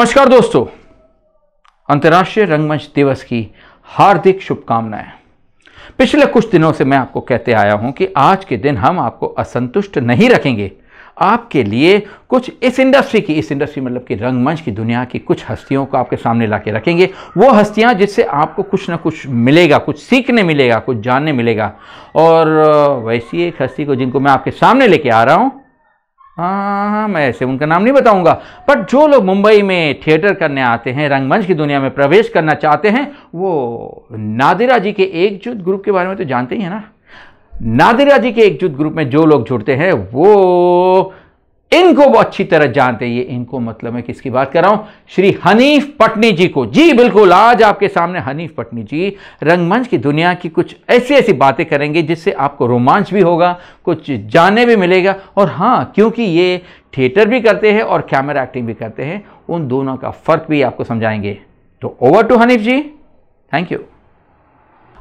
नमस्कार दोस्तों अंतर्राष्ट्रीय रंगमंच दिवस की हार्दिक शुभकामनाएं पिछले कुछ दिनों से मैं आपको कहते आया हूं कि आज के दिन हम आपको असंतुष्ट नहीं रखेंगे आपके लिए कुछ इस इंडस्ट्री की इस इंडस्ट्री मतलब कि रंगमंच की दुनिया की कुछ हस्तियों को आपके सामने ला के रखेंगे वो हस्तियां जिससे आपको कुछ ना कुछ मिलेगा कुछ सीखने मिलेगा कुछ जानने मिलेगा और वैसी एक हस्ती को जिनको मैं आपके सामने लेके आ रहा हूँ हाँ हाँ मैं ऐसे उनका नाम नहीं बताऊंगा बट जो लोग मुंबई में थिएटर करने आते हैं रंगमंच की दुनिया में प्रवेश करना चाहते हैं वो नादिरा जी के एकजुट ग्रुप के बारे में तो जानते ही हैं ना नादिरा जी के एकजुट ग्रुप में जो लोग जुड़ते हैं वो इनको वो अच्छी तरह जानते ये इनको मतलब मैं किसकी बात कर रहा हूं श्री हनीफ पटनी जी को जी बिल्कुल आज आपके सामने हनीफ पटनी जी रंगमंच की दुनिया की कुछ ऐसी ऐसी बातें करेंगे जिससे आपको रोमांच भी होगा कुछ जानने भी मिलेगा और हाँ क्योंकि ये थिएटर भी करते हैं और कैमरा एक्टिंग भी करते हैं उन दोनों का फर्क भी आपको समझाएंगे तो over to Hanif ji thank you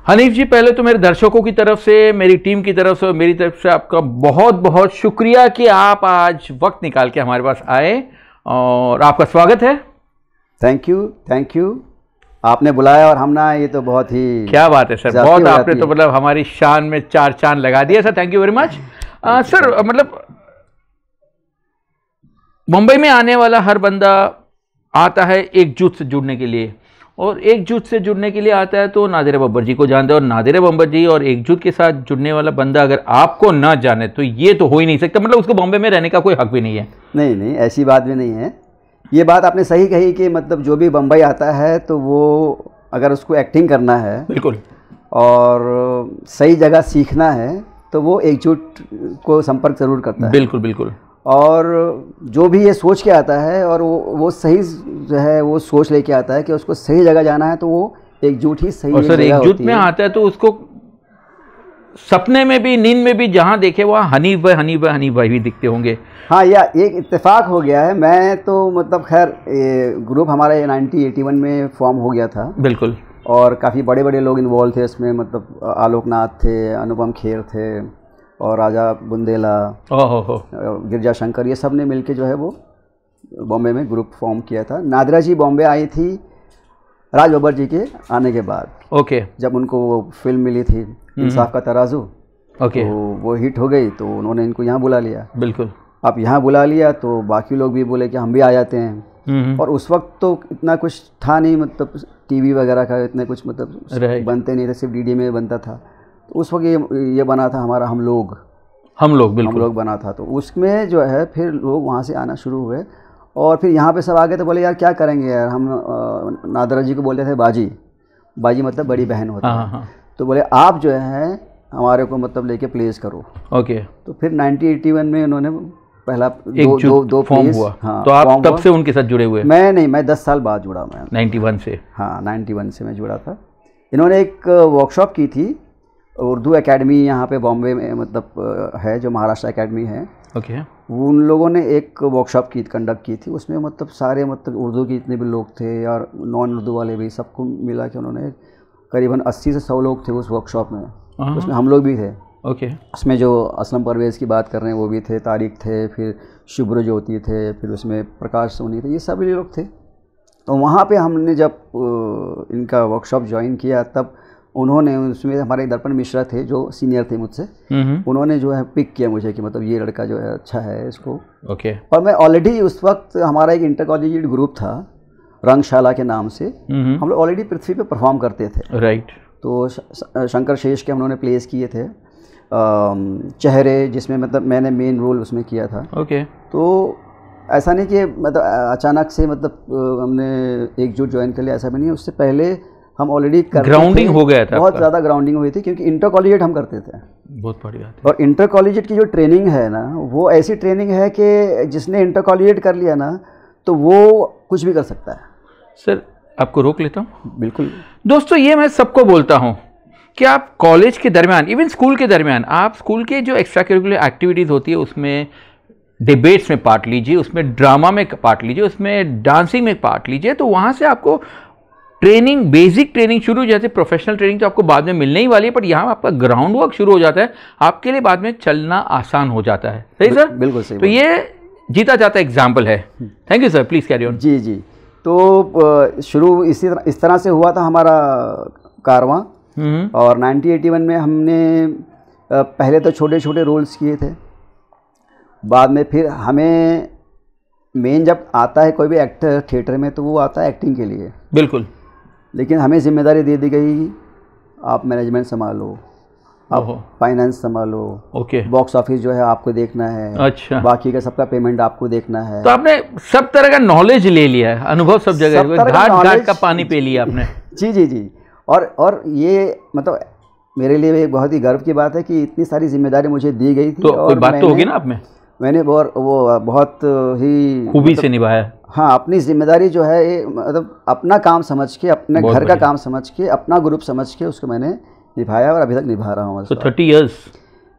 Hanif ji पहले तो मेरे दर्शकों की तरफ से मेरी टीम की तरफ से मेरी तरफ से आपका बहुत बहुत शुक्रिया कि आप आज वक्त निकाल के हमारे पास आए और आपका स्वागत है थैंक यू थैंक यू आपने बुलाया और हम ना ये तो बहुत ही क्या बात है सर बहुत आपने तो मतलब हमारी शान में चार चांद लगा दिया sir thank you very much sir मतलब मुंबई में आने वाला हर बंदा आता है एकजुट से जुड़ने के लिए और एकजुट से जुड़ने के लिए आता है तो नादिर बब्बर जी को जानते हैं और नादिर बब्बर जी और एकजुट के साथ जुड़ने वाला बंदा अगर आपको ना जाने तो ये तो हो ही नहीं सकता मतलब उसको बॉम्बे में रहने का कोई हक भी नहीं है नहीं नहीं ऐसी बात भी नहीं है ये बात आपने सही कही कि मतलब जो भी बम्बई आता है तो वो अगर उसको एक्टिंग करना है बिल्कुल और सही जगह सीखना है तो वो एकजुट को संपर्क ज़रूर करता है बिल्कुल बिल्कुल और जो भी ये सोच के आता है और वो वो सही जो है वो सोच लेके आता है कि उसको सही जगह जाना है तो वो एकजुट ही सही और सर एकजुट में आता है तो उसको सपने में भी नींद में भी जहाँ देखे वहाँ हनी भाई हनी भाई हनी भाई भी दिखते होंगे हाँ या एक इत्तेफाक हो गया है मैं तो मतलब खैर ग्रुप हमारा नाइनटीन वन में फॉर्म हो गया था बिल्कुल और काफ़ी बड़े बड़े लोग इन्वॉल्व थे इसमें मतलब आलोकनाथ थे अनुपम खेर थे और राजा बुंदेला गिरजा शंकर ये सब ने मिल जो है वो बॉम्बे में ग्रुप फॉर्म किया था नादरा जी बॉम्बे आई थी राज बब्बर जी के आने के बाद ओके जब उनको वो फिल्म मिली थी हम्म। इंसाफ का तराजू ओके तो वो हिट हो गई तो उन्होंने इनको यहाँ बुला लिया बिल्कुल आप यहाँ बुला लिया तो बाकी लोग भी बोले कि हम भी आ जाते हैं हम्म, हम्म। और उस वक्त तो इतना कुछ था नहीं मतलब टीवी वगैरह का इतने कुछ मतलब बनते नहीं थे सिर्फ डीडी में बनता था तो उस वक्त ये ये बना था हमारा हम लोग हम लोग बिल्कुल हम लोग बना था तो उसमें जो है फिर लोग वहाँ से आना शुरू हुए और फिर यहाँ पे सब आ गए तो बोले यार क्या करेंगे यार हम नादरा जी को बोलते थे बाजी बाजी मतलब बड़ी बहन होती हाँ, है हाँ, हाँ। तो बोले आप जो है हमारे को मतलब लेके प्लेस करो ओके तो फिर 1981 में उन्होंने पहला एक दो, दो, दो फॉर्म हुआ हाँ, तो आप तब से उनके साथ जुड़े हुए मैं नहीं मैं दस साल बाद जुड़ा मैं वन से हाँ वन से मैं जुड़ा था इन्होंने एक वर्कशॉप की थी उर्दू एकेडमी यहाँ पे बॉम्बे में मतलब है जो महाराष्ट्र एकेडमी है ओके okay. उन लोगों ने एक वर्कशॉप की कंडक्ट की थी उसमें मतलब सारे मतलब उर्दू के जितने भी लोग थे और नॉन उर्दू वाले भी सबको मिला के उन्होंने करीबन 80 से 100 लोग थे उस वर्कशॉप में हाँ। उसमें हम लोग भी थे ओके okay. उसमें जो असलम परवेज़ की बात कर रहे हैं वो भी थे तारिक थे फिर शुभ्र ज्योति थे फिर उसमें प्रकाश सोनी थे ये सभी लोग थे तो वहाँ पे हमने जब इनका वर्कशॉप ज्वाइन किया तब उन्होंने उसमें हमारे दर्पण मिश्रा थे जो सीनियर थे मुझसे उन्होंने जो है पिक किया मुझे कि मतलब ये लड़का जो है अच्छा है इसको ओके और मैं ऑलरेडी उस वक्त हमारा एक इंटर कॉलेज ग्रुप था रंगशाला के नाम से हम लोग ऑलरेडी पृथ्वी पे परफॉर्म करते थे राइट तो शंकर शेष के हम लोगों ने प्लेस किए थे चेहरे जिसमें मतलब मैंने मेन रोल उसमें किया था ओके तो ऐसा नहीं कि मतलब अचानक से मतलब हमने एकजुट ज्वाइन कर लिया ऐसा भी नहीं उससे पहले हम ऑलरेडी ग्राउंडिंग हो गया था बहुत ज़्यादा ग्राउंडिंग हुई थी क्योंकि इंटर कॉलेजिएट हम करते थे बहुत बढ़िया और इंटर कॉलेजिएट की जो ट्रेनिंग है ना वो ऐसी ट्रेनिंग है कि जिसने इंटर कॉलेजिएट कर लिया ना तो वो कुछ भी कर सकता है सर आपको रोक लेता हूँ बिल्कुल दोस्तों ये मैं सबको बोलता हूँ कि आप कॉलेज के दरमियान इवन स्कूल के दरमियान आप स्कूल के जो एक्स्ट्रा करिकुलर एक्टिविटीज़ होती है उसमें डिबेट्स में पार्ट लीजिए उसमें ड्रामा में पार्ट लीजिए उसमें डांसिंग में पार्ट लीजिए तो वहाँ से आपको ट्रेनिंग बेसिक ट्रेनिंग शुरू हो जाती है प्रोफेशनल ट्रेनिंग तो आपको बाद में मिलने ही वाली है पर यहाँ आपका ग्राउंड वर्क शुरू हो जाता है आपके लिए बाद में चलना आसान हो जाता है सही सर बिल्कुल सही तो ये जीता जाता एग्जाम्पल है thank you sir please carry on जी जी तो शुरू इसी तरह इस तरह से हुआ था हमारा कारवां हम्म। और 1981 में हमने पहले तो छोटे छोटे रोल्स किए थे बाद में फिर हमें मेन जब आता है कोई भी एक्टर थिएटर में तो वो आता है एक्टिंग के लिए बिल्कुल लेकिन हमें जिम्मेदारी दे दी गई आप मैनेजमेंट संभालो आप फाइनेंस संभालो ओके बॉक्स ऑफिस जो है आपको देखना है अच्छा बाकी का सबका पेमेंट आपको देखना है तो आपने सब तरह का नॉलेज ले लिया है अनुभव सब जगह घाट घाट का पानी पे लिया आपने जी जी जी और और ये मतलब मेरे लिए एक बहुत ही गर्व की बात है कि इतनी सारी जिम्मेदारी मुझे दी गई थी तो और कोई बात तो होगी ना आप में मैंने वो बहुत ही खूबी मतलब से निभाया हाँ अपनी जिम्मेदारी जो है ये मतलब अपना काम समझ के अपने घर का काम समझ के अपना ग्रुप समझ के उसको मैंने निभाया और अभी तक निभा रहा हूँ तो थर्टी ईयर्स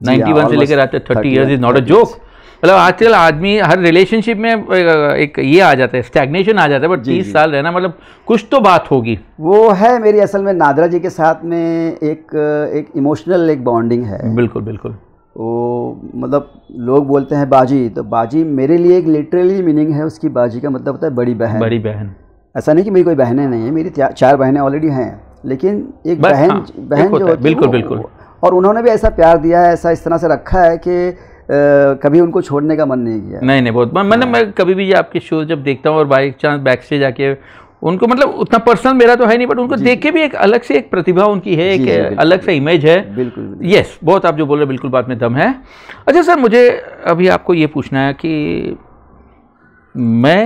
नाइन्टी वन से लेकर आते thirty years is not a joke मतलब आजकल आदमी हर रिलेशनशिप में एक ये आ जाता है स्टैग्नेशन आ जाता है बट तीस साल रहना मतलब कुछ तो बात होगी वो है मेरी असल में नादरा जी के साथ में एक एक इमोशनल एक बॉन्डिंग है बिल्कुल बिल्कुल वो तो मतलब लोग बोलते हैं बाजी तो बाजी मेरे लिए एक लिटरली मीनिंग है उसकी बाजी का मतलब होता है बड़ी बहन बड़ी बहन ऐसा नहीं कि मेरी कोई बहनें नहीं है मेरी चार बहनें ऑलरेडी हैं लेकिन एक बहन हाँ, बहन जो होती बिल्कुल बिल्कुल और उन्होंने भी ऐसा प्यार दिया है ऐसा इस तरह से रखा है कि कभी उनको छोड़ने का मन नहीं किया नहीं नहीं बहुत मतलब मैं कभी भी ये आपके शो जब देखता हूँ और बाई चांस बैक से जाके उनको मतलब उतना पर्सनल मेरा तो है नहीं बट उनको देख के भी एक अलग से एक प्रतिभा उनकी है एक अलग से इमेज है बिल्कुल, बिल्कुल यस बहुत आप जो बोल रहे बिल्कुल बात में दम है अच्छा सर मुझे अभी आपको ये पूछना है कि मैं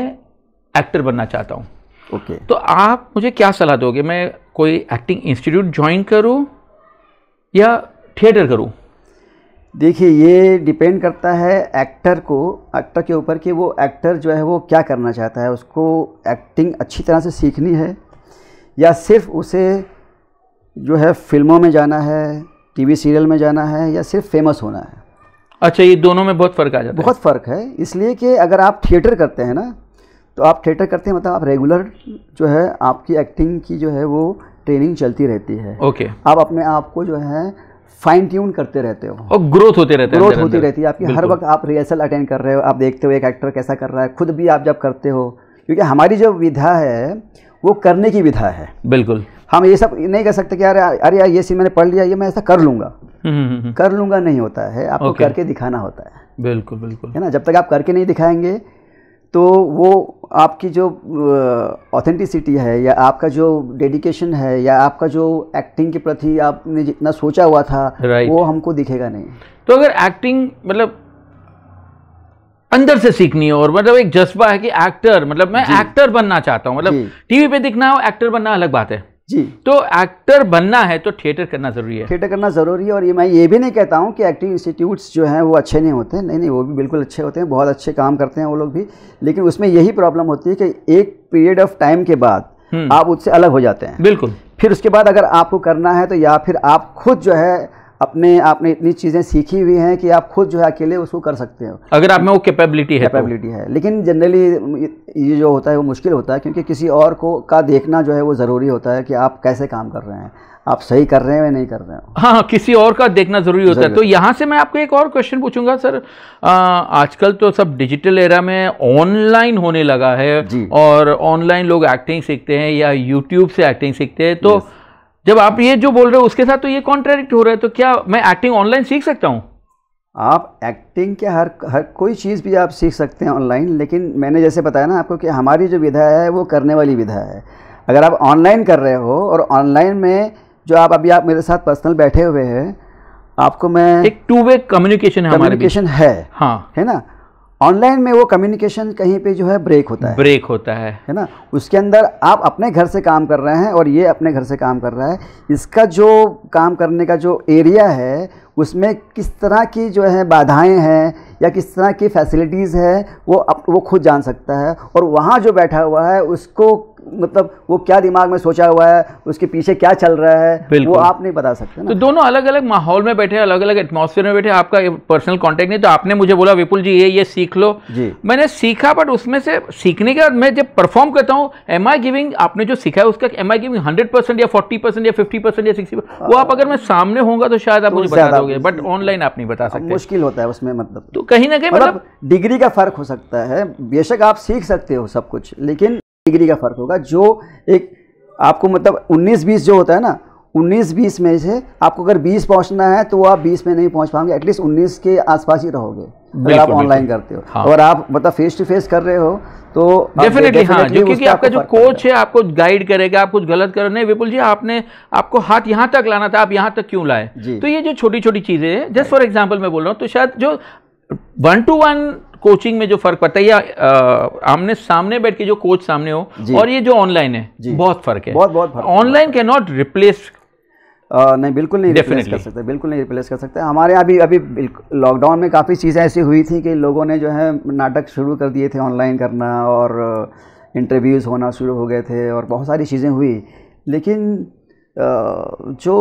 एक्टर बनना चाहता हूँ ओके okay. तो आप मुझे क्या सलाह दोगे मैं कोई एक्टिंग इंस्टीट्यूट ज्वाइन करूँ या थिएटर करूँ देखिए ये डिपेंड करता है एक्टर को एक्टर के ऊपर कि वो एक्टर जो है वो क्या करना चाहता है उसको एक्टिंग अच्छी तरह से सीखनी है या सिर्फ उसे जो है फिल्मों में जाना है टीवी सीरियल में जाना है या सिर्फ फेमस होना है अच्छा ये दोनों में बहुत फ़र्क आ जाता है बहुत फ़र्क है इसलिए कि अगर आप थिएटर करते हैं ना तो आप थिएटर करते हैं मतलब आप रेगुलर जो है आपकी एक्टिंग की जो है वो ट्रेनिंग चलती रहती है ओके आप अपने आप को जो है फाइन ट्यून करते रहते हो और ग्रोथ होते रहते ग्रोथ होती रहती है आपकी हर वक्त आप रिहर्सल अटेंड कर रहे हो आप देखते हो एक एक्टर कैसा कर रहा है खुद भी आप जब करते हो क्योंकि हमारी जो विधा है वो करने की विधा है बिल्कुल हम ये सब नहीं कर सकते कि अरे अरे यार ये सीन मैंने पढ़ लिया ये मैं ऐसा कर लूंगा हम्म, हम्म, हम्म, कर लूंगा नहीं होता है आपको करके दिखाना होता है बिल्कुल बिल्कुल है ना जब तक आप करके नहीं दिखाएंगे तो वो आपकी जो ऑथेंटिसिटी है या आपका जो डेडिकेशन है या आपका जो एक्टिंग के प्रति आपने जितना सोचा हुआ था right. वो हमको दिखेगा नहीं तो अगर एक्टिंग मतलब अंदर से सीखनी हो और मतलब एक जज्बा है कि एक्टर मतलब मैं एक्टर बनना चाहता हूँ मतलब टीवी पे दिखना हो एक्टर बनना अलग बात है जी तो एक्टर बनना है तो थिएटर करना ज़रूरी है थिएटर करना ज़रूरी है और ये मैं ये भी नहीं कहता हूँ कि एक्टिंग इंस्टीट्यूट्स जो हैं वो अच्छे नहीं होते नहीं नहीं वो भी बिल्कुल अच्छे होते हैं बहुत अच्छे काम करते हैं वो लोग भी लेकिन उसमें यही प्रॉब्लम होती है कि एक पीरियड ऑफ टाइम के बाद हम्म। आप उससे अलग हो जाते हैं बिल्कुल फिर उसके बाद अगर आपको करना है तो या फिर आप खुद जो है अपने आपने इतनी चीज़ें सीखी हुई हैं कि आप खुद जो है अकेले उसको कर सकते हो अगर आप में वो कैपेबिलिटी है कैपेबिलिटी तो। है लेकिन जनरली ये जो होता है वो मुश्किल होता है क्योंकि किसी और को का देखना जो है वो ज़रूरी होता है कि आप कैसे काम कर रहे हैं आप सही कर रहे हैं या नहीं कर रहे हैं हाँ, हाँ किसी और का देखना ज़रूरी होता है तो यहाँ से मैं आपको एक और क्वेश्चन पूछूंगा सर आजकल तो सब डिजिटल एरा में ऑनलाइन होने लगा है और ऑनलाइन लोग एक्टिंग सीखते हैं या यूट्यूब से एक्टिंग सीखते हैं तो जब आप ये जो बोल रहे हो उसके साथ तो ये कॉन्ट्रेडिक्ट हो रहा है तो क्या मैं एक्टिंग ऑनलाइन सीख सकता हूँ आप एक्टिंग के हर हर कोई चीज़ भी आप सीख सकते हैं ऑनलाइन लेकिन मैंने जैसे बताया ना आपको कि हमारी जो विधा है वो करने वाली विधा है अगर आप ऑनलाइन कर रहे हो और ऑनलाइन में जो आप अभी आप मेरे साथ पर्सनल बैठे हुए हैं आपको मैं एक टू वे कम्युनिकेशन है कम्युनिकेशन है हाँ है ना ऑनलाइन में वो कम्युनिकेशन कहीं पे जो है ब्रेक होता है ब्रेक होता है है ना उसके अंदर आप अपने घर से काम कर रहे हैं और ये अपने घर से काम कर रहा है इसका जो काम करने का जो एरिया है उसमें किस तरह की जो है बाधाएं हैं या किस तरह की फैसिलिटीज़ है वो अप, वो खुद जान सकता है और वहाँ जो बैठा हुआ है उसको मतलब वो क्या दिमाग में सोचा हुआ है उसके पीछे क्या चल रहा है वो आप नहीं बता सकते ना तो दोनों अलग अलग माहौल में बैठे अलग अलग एटमोसफेयर में बैठे आपका पर्सनल कॉन्टेक्ट नहीं तो आपने मुझे बोला विपुल जी ये ये सीख लो जी मैंने सीखा बट उसमें से सीखने के बाद मैं जब परफॉर्म करता हूँ एम आई गिविंग आपने जो सीखा है उसका am I giving hundred percent या फोर्टी परसेंट या फिफ्टी परसेंट या सिक्सटी हाँ। वो आप अगर मैं सामने होगा तो शायद आप मुझे बता दोगे बट ऑनलाइन आप नहीं बता सकते मुश्किल होता है उसमें मतलब तो कहीं ना कहीं मतलब, मतलब डिग्री का फर्क हो सकता है बेशक आप सीख सकते हो सब कुछ लेकिन डिग्री का फर्क होगा जो एक आपको मतलब 19-20 जो होता है ना 19-20 में से आपको अगर 20 पहुंचना है तो आप 20 में नहीं पहुंच पाओगे एटलीस्ट 19 के आसपास ही रहोगे अगर आप ऑनलाइन करते हो हाँ। और आप मतलब फेस टू फेस कर रहे हो तो डेफिनेटली हाँ जो क्योंकि आपका जो कोच है आपको गाइड करेगा आप कुछ गलत कर नहीं विपुल जी आपने आपको हाथ यहाँ तक लाना था आप यहाँ तक क्यों लाए तो ये जो छोटी छोटी चीज़ें हैं जस्ट फॉर एग्जाम्पल मैं बोल रहा हूँ तो शायद जो वन टू वन कोचिंग में जो फर्क पड़ता है या आमने सामने बैठ के जो कोच सामने हो और ये जो ऑनलाइन है बहुत फर्क है बहुत बहुत ऑनलाइन कैन नॉट रिप्लेस नहीं बिल्कुल नहीं रिप्लेस कर सकते बिल्कुल नहीं रिप्लेस कर सकते हमारे यहाँ अभी लॉकडाउन में काफ़ी चीज़ें ऐसी हुई थी कि लोगों ने जो है नाटक शुरू कर दिए थे ऑनलाइन करना और इंटरव्यूज़ होना शुरू हो गए थे और बहुत सारी चीज़ें हुई लेकिन जो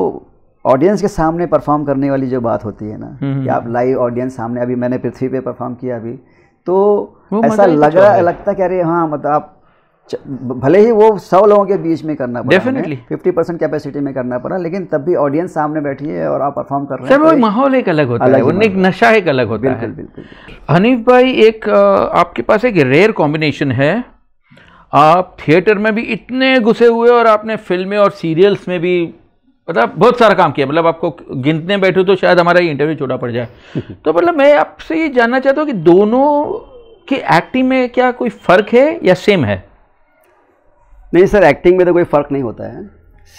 ऑडियंस के सामने परफॉर्म करने वाली जो बात होती है ना हम्म, कि हम्म। आप लाइव ऑडियंस सामने अभी मैंने पृथ्वी पे परफॉर्म किया अभी तो ऐसा लग रहा लगता क्या अरे हाँ मतलब आप भले ही वो सौ लोगों के बीच में करना पड़ा डेफिनेटली फिफ्टी परसेंट कैपेसिटी में करना पड़ा लेकिन तब भी ऑडियंस सामने बैठी है और आप परफॉर्म कर रहे हैं वो तो माहौल एक अलग होता अलग है एक नशा एक अलग होता बिल्कुल, है बिल्कुल बिल्कुल हनीफ भाई एक आपके पास एक रेयर कॉम्बिनेशन है आप थिएटर में भी इतने घुसे हुए और आपने फिल्में और सीरियल्स में भी मतलब बहुत सारा काम किया मतलब आपको गिनने बैठो तो शायद हमारा ये इंटरव्यू छोटा पड़ जाए तो मतलब मैं आपसे ये जानना चाहता हूँ कि दोनों की एक्टिंग में क्या कोई फ़र्क है या सेम है नहीं सर एक्टिंग में तो कोई फ़र्क नहीं होता है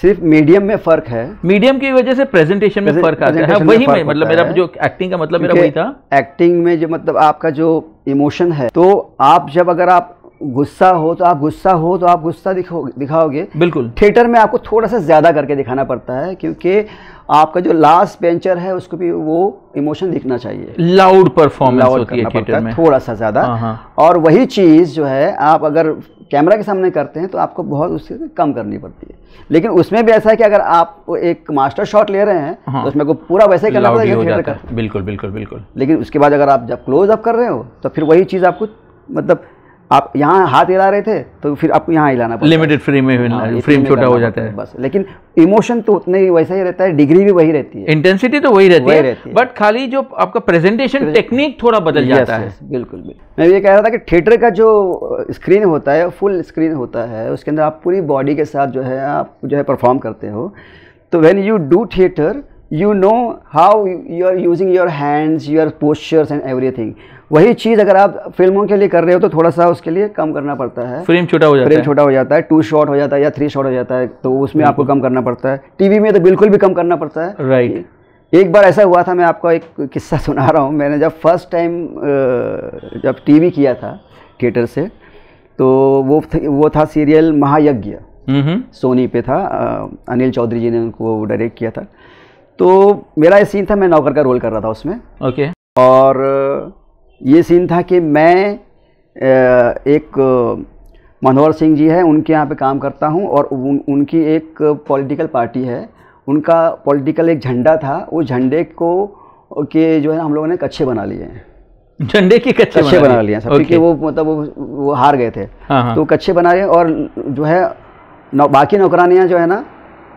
सिर्फ मीडियम में फ़र्क है मीडियम की वजह से प्रेजेंटेशन में फ़र्क आता है हाँ, वही में मतलब मेरा जो एक्टिंग का मतलब मेरा वही था एक्टिंग में जो मतलब आपका जो इमोशन है तो आप जब अगर आप गुस्सा हो तो आप गुस्सा हो तो आप गुस्सा दिखाओगे बिल्कुल थिएटर में आपको थोड़ा सा ज़्यादा करके दिखाना पड़ता है क्योंकि आपका जो लास्ट बेंचर है उसको भी वो इमोशन दिखना चाहिए लाउड परफॉर्मेंस होती है थिएटर में थोड़ा सा ज़्यादा हाँ, हाँ। और वही चीज़ जो है आप अगर कैमरा के सामने करते हैं तो आपको बहुत उससे कम करनी पड़ती है लेकिन उसमें भी ऐसा है कि अगर आप एक मास्टर शॉट ले रहे हैं हाँ। तो उसमें को पूरा वैसे ही करना पड़ेगा बिल्कुल बिल्कुल बिल्कुल लेकिन उसके बाद अगर आप जब क्लोज अप कर रहे हो तो फिर वही चीज़ आपको मतलब आप यहाँ हाथ हिला रहे थे तो फिर आपको यहाँ हिलाना पड़ता लिमिटेड फ्रेम में फ्रेम हाँ, छोटा हो जाता है बस लेकिन इमोशन तो उतने ही वैसा ही रहता है डिग्री भी वही रहती है इंटेंसिटी तो वही रहती, वही है, है बट खाली जो आपका प्रेजेंटेशन टेक्निक थोड़ा बदल जाता है बिल्कुल बिल्कुल मैं ये कह रहा था कि थिएटर का जो स्क्रीन होता है फुल स्क्रीन होता है उसके अंदर आप पूरी बॉडी के साथ जो है आप जो है परफॉर्म करते हो तो when you do theatre you know how you are using your hands your postures and everything वही चीज़ अगर आप फिल्मों के लिए कर रहे हो तो थोड़ा सा उसके लिए कम करना पड़ता है फ्रेम छोटा हो जाता फ्रेम है छोटा हो जाता है टू शॉट हो जाता है या थ्री शॉट हो जाता है तो उसमें आपको कम करना पड़ता है टीवी में तो बिल्कुल भी कम करना पड़ता है राइट right. एक बार ऐसा हुआ था मैं आपको एक किस्सा सुना रहा हूँ मैंने जब फर्स्ट टाइम जब टीवी किया था थिएटर से तो वो वो था सीरियल महायज्ञ हम्म, हम्म। सोनी पे था अनिल चौधरी जी ने उनको डायरेक्ट किया था तो मेरा ये सीन था मैं नौकर का रोल कर रहा था उसमें ओके okay. और ये सीन था कि मैं एक मनोहर सिंह जी है उनके यहाँ पे काम करता हूँ और उन, उनकी एक पॉलिटिकल पार्टी है उनका पॉलिटिकल एक झंडा था वो झंडे को के जो है हम लोगों ने कच्चे बना लिए हैं झंडे के कच्चे, कच्चे बना लिए सब क्योंकि वो मतलब वो वो हार गए थे हाँ, हाँ। तो कच्चे बना रहे और जो है नौ, बाकी नौकरानियाँ जो है ना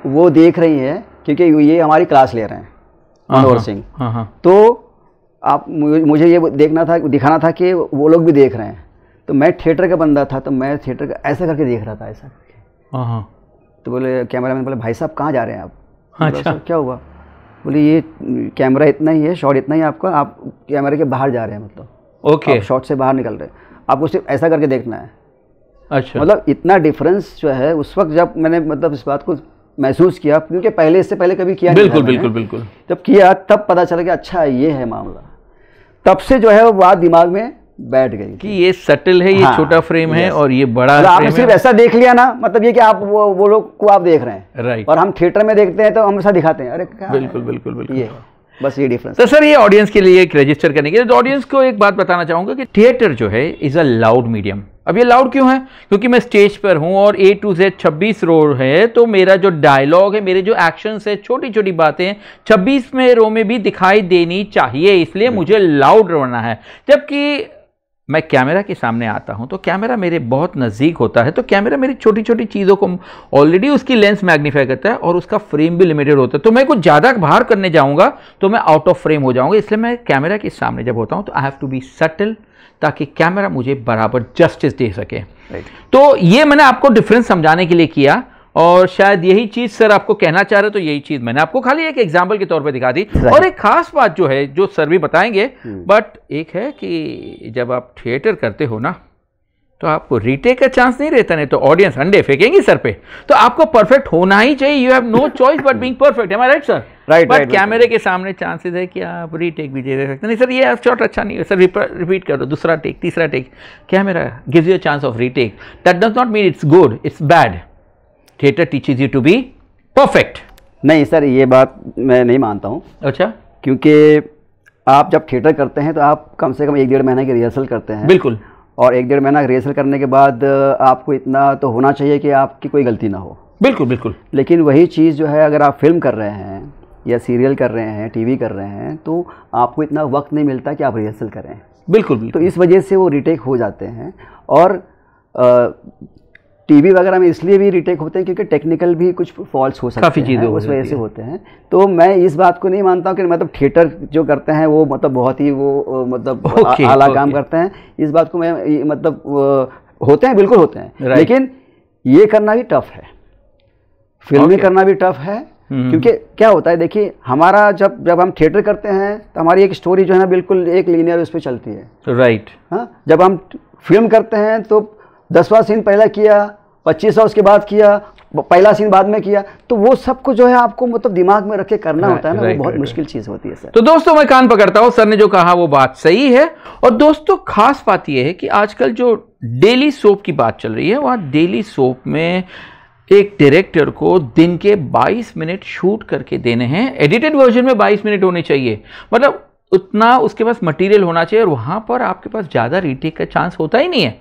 वो देख रही हैं क्योंकि ये हमारी क्लास ले रहे हैं मनोहर हाँ, हाँ, सिंह हाँ, तो आप मुझे ये देखना था दिखाना था कि वो लोग भी देख रहे हैं तो मैं थिएटर का बंदा था तो मैं थिएटर का ऐसा करके देख रहा था ऐसा करके तो बोले कैमरा मैन बोले भाई साहब कहाँ जा रहे हैं आप अच्छा क्या हुआ बोले ये कैमरा इतना ही है शॉट इतना ही है आपका आप कैमरे के बाहर जा रहे हैं मतलब ओके शॉट से बाहर निकल रहे हैं आपको सिर्फ ऐसा करके देखना है अच्छा मतलब इतना डिफरेंस जो है उस वक्त जब मैंने मतलब इस बात को महसूस किया क्योंकि पहले इससे पहले कभी किया बिल्कुल बिल्कुल बिल्कुल जब किया तब पता चला कि अच्छा ये है मामला तब से जो है वो बात दिमाग में बैठ गई कि ये सटल है ये हाँ, छोटा फ्रेम है और ये बड़ा तो आपने सिर्फ ऐसा देख लिया ना मतलब ये कि आप वो वो लोग को आप देख रहे हैं राइट और हम थिएटर में देखते हैं तो हम ऐसा दिखाते हैं अरे क्या बिल्कुल बिल्कुल बिल्कुल ये बस ये डिफरेंस तो सर ये ऑडियंस के लिए एक रजिस्टर करने के लिए ऑडियंस तो को एक बात बताना चाहूंगा कि थिएटर जो है इज़ अ लाउड मीडियम अब ये लाउड क्यों है क्योंकि मैं स्टेज पर हूँ और ए टू जेड छब्बीस रो है तो मेरा जो डायलॉग है मेरे जो एक्शंस है छोटी छोटी बातें छब्बीस में रो में भी दिखाई देनी चाहिए इसलिए मुझे लाउड रोना है जबकि मैं कैमरा के सामने आता हूँ तो कैमरा मेरे बहुत नज़दीक होता है तो कैमरा मेरी छोटी छोटी चीज़ों को ऑलरेडी उसकी लेंस मैग्नीफाई करता है और उसका फ्रेम भी लिमिटेड होता है तो मैं कुछ ज़्यादा बाहर करने जाऊँगा तो मैं आउट ऑफ फ्रेम हो जाऊँगा इसलिए मैं कैमरा के सामने जब होता हूँ तो I have to be subtle ताकि कैमरा मुझे बराबर जस्टिस दे सके right. तो ये मैंने आपको डिफरेंस समझाने के लिए किया और शायद यही चीज़ सर आपको कहना चाह रहे तो यही चीज़ मैंने आपको खाली एक एग्जाम्पल के तौर पर दिखा दी और एक खास बात जो है जो सर भी बताएंगे बट hmm. एक है कि जब आप थिएटर करते हो ना तो आपको रीटेक का चांस नहीं रहता नहीं तो ऑडियंस अंडे फेंकेंगी सर पे तो आपको परफेक्ट होना ही चाहिए you have no choice but being perfect am I right sir right but कैमरे के सामने चांसेस है कि आप रीटेक भी दे सकते नहीं सर ये शॉट अच्छा नहीं है सर रिपीट कर दो दूसरा टेक तीसरा take camera gives you chance of retake that does not mean it's good it's bad theatre teaches you to be perfect नहीं सर ये बात मैं नहीं मानता हूँ अच्छा क्योंकि आप जब थिएटर करते हैं तो आप कम से कम एक डेढ़ महीने की रिहर्सल करते हैं बिल्कुल और एक डेढ़ महीना रिहर्सल करने के बाद आपको इतना तो होना चाहिए कि आपकी कोई गलती ना हो बिल्कुल बिल्कुल लेकिन वही चीज़ जो है अगर आप फिल्म कर रहे हैं या सीरियल कर रहे हैं टीवी कर रहे हैं तो आपको इतना वक्त नहीं मिलता कि आप रिहर्सल करें बिल्कुल, बिल्कुल। तो इस वजह से वो रिटेक हो जाते हैं और आ, टीवी वगैरह में इसलिए भी रिटेक होते हैं क्योंकि टेक्निकल भी कुछ फॉल्ट हो सकते काफ़ी चीज़ें उस वजह से होते हैं तो मैं इस बात को नहीं मानता हूँ कि मतलब थिएटर जो करते हैं वो मतलब बहुत ही वो मतलब okay, आला okay. काम करते हैं इस बात को मैं मतलब होते हैं बिल्कुल होते हैं right. लेकिन ये करना भी टफ है फिल्म okay. करना भी टफ है हम्म, हम्म। क्योंकि क्या होता है देखिए हमारा जब जब हम थिएटर करते हैं तो हमारी एक स्टोरी जो है ना बिल्कुल एक लीनियर उस पर चलती है राइट right. हाँ जब हम फिल्म करते हैं तो दसवां सीन पहला किया पच्चीसवा उसके बाद किया पहला सीन बाद में किया तो वो सब कुछ जो है आपको मतलब दिमाग में रख के करना होता है ना वो बहुत मुश्किल चीज होती है सर तो दोस्तों मैं कान पकड़ता हूँ सर ने जो कहा वो बात सही है और दोस्तों खास बात यह है कि आजकल जो डेली सोप की बात चल रही है वहां डेली सोप में एक डायरेक्टर को दिन के 22 मिनट शूट करके देने हैं एडिटेड वर्जन में 22 मिनट होने चाहिए मतलब उतना उसके पास मटेरियल होना चाहिए और वहाँ पर आपके पास ज़्यादा रिटेक का चांस होता ही नहीं है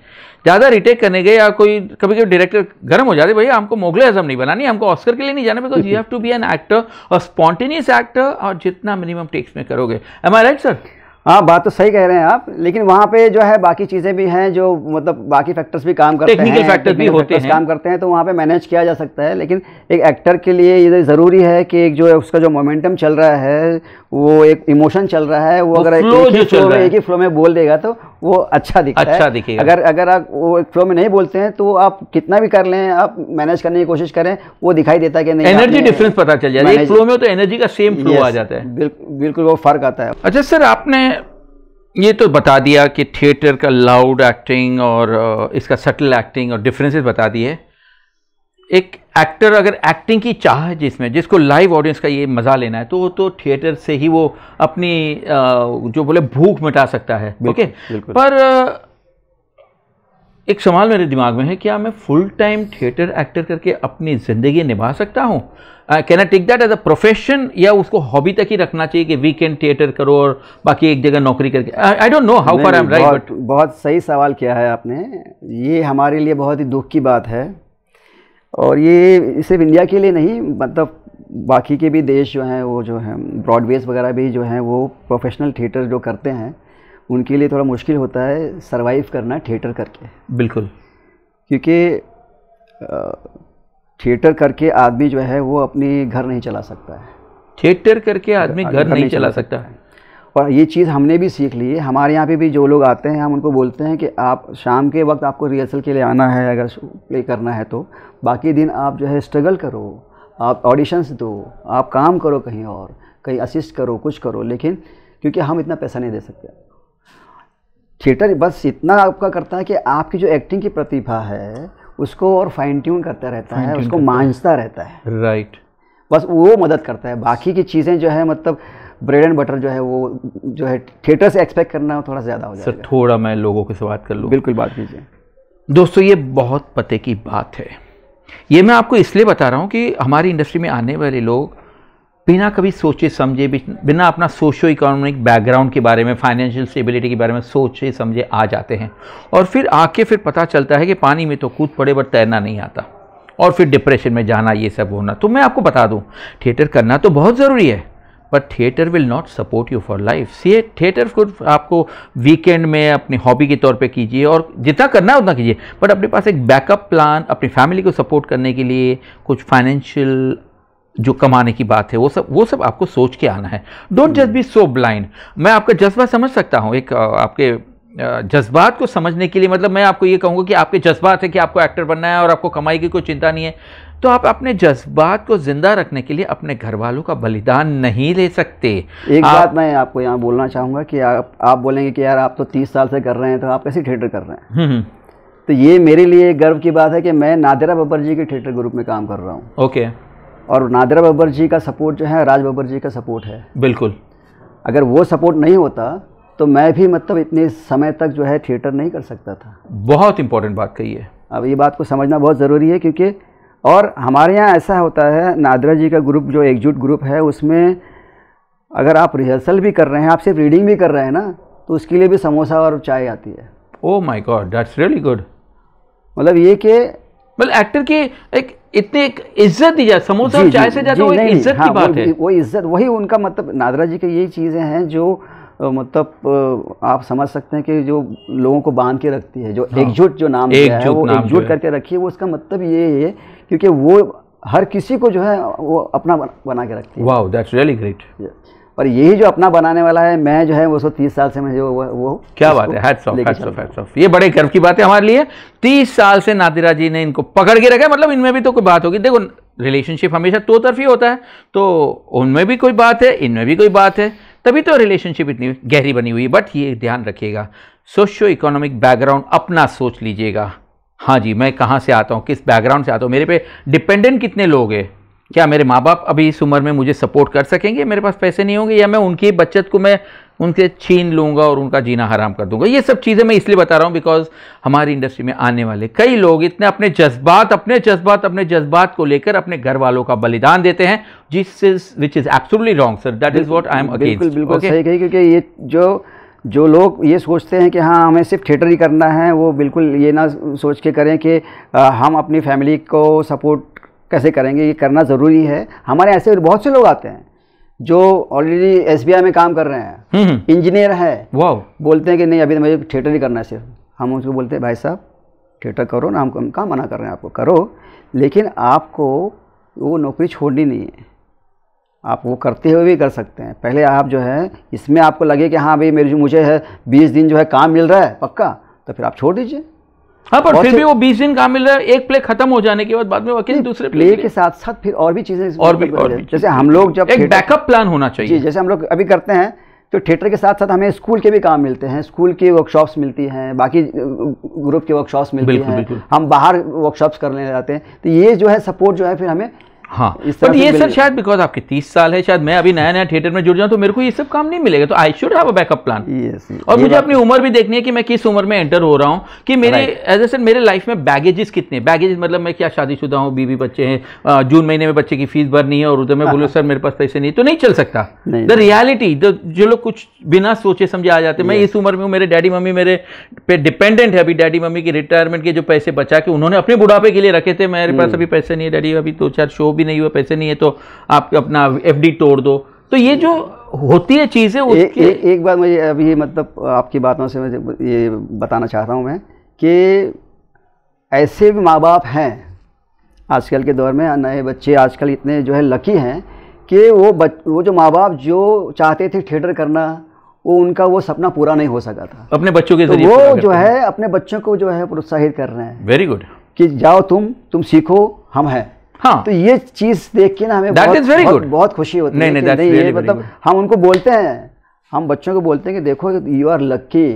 ज़्यादा रिटेक करने गए या कोई कभी कभी डायरेक्टर गर्म हो जाते भैया हमको मोगले आजम नहीं बनानी हमको ऑस्कर के लिए नहीं जाना because you have to be an actor और स्पॉन्टेनियस एक्टर और जितना मिनिमम टेक्स में करोगे एम आई राइट सर हाँ बात तो सही कह रहे हैं आप लेकिन वहाँ पे जो है बाकी चीज़ें भी हैं जो मतलब बाकी फैक्टर्स भी काम करते हैं फैक्टर भी होते हैं काम करते हैं तो वहाँ पे मैनेज किया जा सकता है लेकिन एक एक्टर के लिए ये ज़रूरी है कि एक जो है उसका जो मोमेंटम चल रहा है वो एक इमोशन चल रहा है वो, वो अगर एक, एक ही फ्लो में एक ही फ्लो में बोल देगा तो वो अच्छा दिखता अच्छा दिखेगा अगर अगर आप वो एक फ्लो में नहीं बोलते हैं तो आप कितना भी कर लें आप मैनेज करने की कोशिश करें वो दिखाई देता है कि नहीं एनर्जी डिफरेंस पता चल जाता है फ्लो में तो एनर्जी का सेम फ्लो आ जाता है बिल्कुल वो फर्क आता है अच्छा सर आपने ये तो बता दिया कि थिएटर का लाउड एक्टिंग और uh, इसका सटल एक्टिंग और डिफरेंसेस बता दिए एक एक्टर अगर एक्टिंग की चाह है जिसमें जिसको लाइव ऑडियंस का ये मज़ा लेना है तो तो थिएटर से ही वो अपनी जो बोले भूख मिटा सकता है ओके पर एक सवाल मेरे दिमाग में है क्या मैं फुल टाइम थिएटर एक्टर करके अपनी ज़िंदगी निभा सकता हूँ can I take that as a profession या उसको हॉबी तक ही रखना चाहिए कि वीकेंड थिएटर करो और बाकी एक जगह नौकरी करके I don't know how far I am right बहुत सही सवाल किया है आपने ये हमारे लिए बहुत ही दुख की बात है और ये सिर्फ इंडिया के लिए नहीं मतलब बाकी के भी देश जो हैं वो जो हैं ब्रॉडवेज वगैरह भी जो हैं वो प्रोफेशनल थिएटर जो करते हैं उनके लिए थोड़ा मुश्किल होता है सरवाइव करना थिएटर करके बिल्कुल क्योंकि थिएटर करके आदमी जो है वो अपने घर नहीं चला सकता है थिएटर करके आदमी घर नहीं, नहीं चला सकता है पर ये चीज़ हमने भी सीख ली है हमारे यहाँ पे भी जो लोग आते हैं हम उनको बोलते हैं कि आप शाम के वक्त आपको रिहर्सल के लिए आना है अगर प्ले करना है तो बाकी दिन आप जो है स्ट्रगल करो आप ऑडिशंस दो आप काम करो कहीं और कहीं असिस्ट करो कुछ करो लेकिन क्योंकि हम इतना पैसा नहीं दे सकते थिएटर बस इतना आपका करता है कि आपकी जो एक्टिंग की प्रतिभा है उसको और फाइन ट्यून करता रहता है उसको मांझता रहता है राइट बस वो मदद करता है बाकी की चीज़ें जो है मतलब ब्रेड एंड बटर जो है वो जो है थिएटर से एक्सपेक्ट करना थोड़ा ज़्यादा हो जाएगा सर थोड़ा मैं लोगों के से बात कर लूँ बिल्कुल बात कीजिए दोस्तों ये बहुत पते की बात है ये मैं आपको इसलिए बता रहा हूँ कि हमारी इंडस्ट्री में आने वाले लोग बिना कभी सोचे समझे बिना अपना सोशो इकोनॉमिक बैकग्राउंड के बारे में फाइनेंशियल स्टेबिलिटी के बारे में सोचे समझे आ जाते हैं और फिर आके फिर पता चलता है कि पानी में तो कूद पड़े बट तैरना नहीं आता और फिर डिप्रेशन में जाना ये सब होना तो मैं आपको बता दूँ थिएटर करना तो बहुत ज़रूरी है but theatre will not support you for life see theatre को आपको वीकेंड में अपनी हॉबी के तौर पे कीजिए और जितना करना है उतना कीजिए बट अपने पास एक बैकअप प्लान अपनी फैमिली को सपोर्ट करने के लिए कुछ फाइनेंशियल जो कमाने की बात है वो सब वो सब आपको सोच के आना है don't just be so blind मैं आपका जज्बा समझ सकता हूँ एक आपके जज्बात को समझने के लिए मतलब मैं आपको ये कहूँगा कि आपके जज्बात है कि आपको एक्टर बनना है और आपको कमाई की कोई चिंता नहीं है तो आप अपने जज्बात को जिंदा रखने के लिए अपने घर वालों का बलिदान नहीं ले सकते एक आप, बात मैं आपको यहाँ बोलना चाहूँगा कि आप आप बोलेंगे कि यार आप तो तीस साल से कर रहे हैं तो आप कैसे थिएटर कर रहे हैं हम्म, हम्म। तो ये मेरे लिए गर्व की बात है कि मैं नादिरा बब्बर जी के थिएटर ग्रुप में काम कर रहा हूँ ओके और नादिरा बब्बर जी का सपोर्ट जो है राज बब्बर जी का सपोर्ट है बिल्कुल अगर वो सपोर्ट नहीं होता तो मैं भी मतलब इतने समय तक जो है थिएटर नहीं कर सकता था बहुत इंपॉर्टेंट बात कही है अब ये बात को समझना बहुत ज़रूरी है क्योंकि और हमारे यहाँ ऐसा होता है नादरा जी का ग्रुप जो एकजुट ग्रुप है उसमें अगर आप रिहर्सल भी कर रहे हैं आप सिर्फ रीडिंग भी कर रहे हैं ना तो उसके लिए भी समोसा और चाय आती है oh my god that's really good मतलब ये कि मतलब एक्टर की एक इतनी एक इज्जत दी जाए समोसा और चाय से ज़्यादा वो इज्जत हाँ, की बात है वो इज्जत वही उनका मतलब नादरा जी की यही चीज़ें हैं जो मतलब आप समझ सकते हैं कि जो लोगों को बांध के रखती है जो हाँ। एकजुट जो नाम एक है वो एकजुट करके रखी है वो उसका मतलब ये है क्योंकि वो हर किसी को जो है वो अपना बना के रखती है वाओ दैट्स रियली ग्रेट और यही जो अपना बनाने वाला है मैं जो है वो सौ तीस साल से मैं जो वो, वो क्या बात है hats off hats off hats off ये बड़े गर्व की बात है हमारे लिए तीस साल से नादिरा जी ने इनको पकड़ के रखा है मतलब इनमें भी तो कोई बात होगी देखो रिलेशनशिप हमेशा दो तरफी होता है तो उनमें भी कोई बात है इनमें भी कोई बात है तभी तो रिलेशनशिप इतनी गहरी बनी हुई है बट ये ध्यान रखिएगा सोशो इकोनॉमिक बैकग्राउंड अपना सोच लीजिएगा हाँ जी मैं कहाँ से आता हूँ किस बैकग्राउंड से आता हूँ मेरे पे डिपेंडेंट कितने लोग हैं क्या मेरे माँ बाप अभी इस उम्र में मुझे सपोर्ट कर सकेंगे मेरे पास पैसे नहीं होंगे या मैं उनकी बचत को मैं उनसे छीन लूँगा और उनका जीना हराम कर दूंगा ये सब चीज़ें मैं इसलिए बता रहा हूँ बिकॉज हमारी इंडस्ट्री में आने वाले कई लोग इतने अपने जज्बात अपने जज्बात अपने जज्बात को लेकर अपने घर वालों का बलिदान देते हैं जिस is which is absolutely wrong sir that is what I am against बिल्कुल सही कही क्योंकि ये जो जो लोग ये सोचते हैं कि हाँ हमें सिर्फ थिएटर ही करना है वो बिल्कुल ये ना सोच के करें कि आ, हम अपनी फैमिली को सपोर्ट कैसे करेंगे ये करना ज़रूरी है हमारे ऐसे बहुत से लोग आते हैं जो ऑलरेडी एस में काम कर रहे हैं हम्म, हम्म। इंजीनियर है बोलते हैं कि नहीं अभी तो मुझे थिएटर ही करना है सिर्फ हम उसको बोलते हैं भाई साहब थिएटर करो ना हम काम मना कर रहे हैं आपको करो लेकिन आपको वो नौकरी छोड़नी नहीं है आप वो करते हुए भी कर सकते हैं पहले आप जो है इसमें आपको लगे कि हाँ भाई मेरे जो मुझे है बीस दिन जो है काम मिल रहा है पक्का तो फिर आप छोड़ दीजिए हाँ पर फिर भी वो बीस दिन काम मिल रहा है एक प्ले खत्म हो जाने के बाद बाद में वकील दूसरे प्ले, प्ले के साथ साथ फिर और भी चीजें मतलब और भी जैसे हम लोग जब एक बैकअप प्लान होना चाहिए जैसे हम लोग अभी करते हैं तो थिएटर के साथ साथ हमें स्कूल के भी काम मिलते हैं स्कूल की वर्कशॉप्स मिलती हैं बाकी ग्रुप के वर्कशॉप्स मिलती हैं हम बाहर वर्कशॉप्स करने जाते हैं तो ये जो है सपोर्ट जो है फिर हमें हाँ ये सर शायद बिकॉज आपके तीस साल है शायद मैं अभी नया नया थिएटर में जुड़ जाऊँ तो मेरे को ये सब काम नहीं मिलेगा तो I should have a backup plan और मुझे अपनी उम्र भी देखनी है कि मैं किस उम्र में एंटर हो रहा हूँ कि मेरे एज ए सर मेरे लाइफ में बैगेजेस कितने बैगेज मतलब मैं क्या शादीशुदा हूँ बीवी बच्चे हैं जून महीने में बच्चे की फीस भरनी है और उधर मैं बोलूँ सर मेरे पास पैसे नहीं तो नहीं चल सकता द रियलिटी जो लोग कुछ बिना सोचे समझे आ जाते मैं इस उम्र में हूँ मेरे डैडी मम्मी मेरे पे डिपेंडेंट है अभी डैडी मम्मी की रिटायरमेंट के जो पैसे बचा के उन्होंने अपने बुढ़ापे के लिए रखे थे मेरे पास अभी पैसे नहीं है डैडी अभी दो चार शो भी नहीं हुआ पैसे नहीं है तो आप अपना एफ तोड़ दो तो ये जो होती है चीज़ें उसके... एक बार मुझे अभी मतलब आपकी बातों से मुझे ये बताना रहा हूँ मैं कि ऐसे भी माँ बाप हैं आजकल के दौर में नए बच्चे आजकल इतने जो है लकी हैं कि वो बच वो जो माँ बाप जो चाहते थे थिएटर करना वो उनका वो सपना पूरा नहीं हो सका था अपने बच्चों के तो वो जो है अपने बच्चों को जो है प्रोत्साहित कर रहे हैं वेरी गुड कि जाओ तुम तुम सीखो हम हैं हाँ तो ये चीज देख के ना हमें बहुत, बहुत, बहुत खुशी होती नहीं, है नहीं, नहीं really मतलब हम उनको बोलते हैं हम बच्चों को बोलते हैं कि देखो यू आर लक्की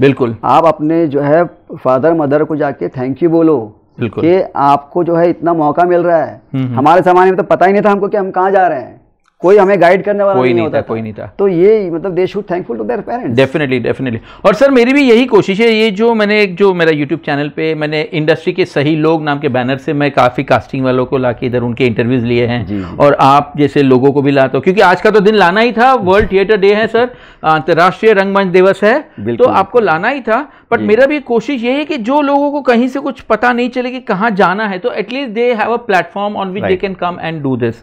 बिल्कुल आप अपने जो है फादर मदर को जाके थैंक यू बोलो कि आपको जो है इतना मौका मिल रहा है हम्म, हम्म। हमारे जमाने में तो पता ही नहीं था हमको कि हम कहाँ जा रहे हैं कोई हमें गाइड करने वाला कोई नहीं, नहीं था, था कोई नहीं था तो ये मतलब they should thankful to their parents definitely definitely और सर मेरी भी यही कोशिश है ये जो मैंने एक जो मेरा यूट्यूब चैनल पे मैंने इंडस्ट्री के सही लोग नाम के बैनर से मैं काफ़ी कास्टिंग वालों को ला इधर उनके इंटरव्यूज लिए हैं और आप जैसे लोगों को भी लाता तो हूँ क्योंकि आज का तो दिन लाना ही था वर्ल्ड थिएटर डे है सर अंतर्राष्ट्रीय रंगमंच दिवस है तो आपको लाना ही था बट मेरा भी कोशिश यही है कि जो लोगों को कहीं से कुछ पता नहीं चले कि कहाँ जाना है तो at least they have a platform on which they can come and do this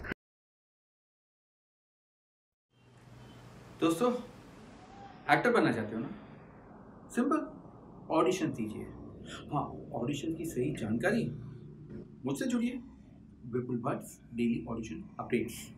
दोस्तों एक्टर बनना चाहते हो ना सिंपल ऑडिशन दीजिए हाँ ऑडिशन की सही जानकारी मुझसे जुड़िए Vipul Bhatt daily audition updates